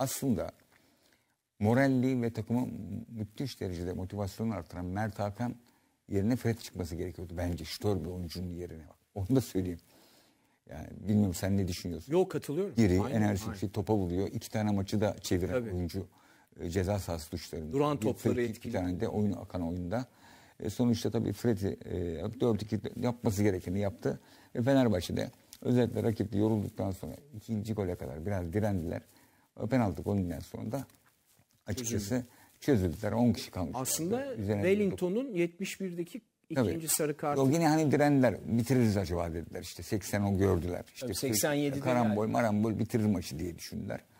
Aslında moralli ve takımı müthiş derecede motivasyonunu artıran Mert Hakan yerine Fred çıkması gerekiyordu. Bence Ştor bir oyuncunun yerine. Onu da söyleyeyim. Yani bilmiyorum sen ne düşünüyorsun? Yok katılıyorum. Geri, aynen, enerjisi, şey topa buluyor. İki tane maçı da çeviren Tabii. oyuncu e, ceza sahası duşlarında. Duran topları etkili. İki tane de oyun akan oyunda. E, sonuçta tabii Fred'i e, 4-2 yapması gerekeni yaptı. Ve Fenerbahçe'de özellikle rakip yorulduktan sonra ikinci gole kadar biraz direndiler penaltı golünden sonra da açıkçası Üzüldü. çözüldüler. 10 kişi kalmış. Aslında Wellington'un 71'deki ikinci Tabii. sarı kartı. Yok yine hani direndiler. Bitiririz acaba dediler. İşte 80 o gördüler. İşte Tabii 87'de Karambol, yani. marambol bitirir maçı diye düşündüler.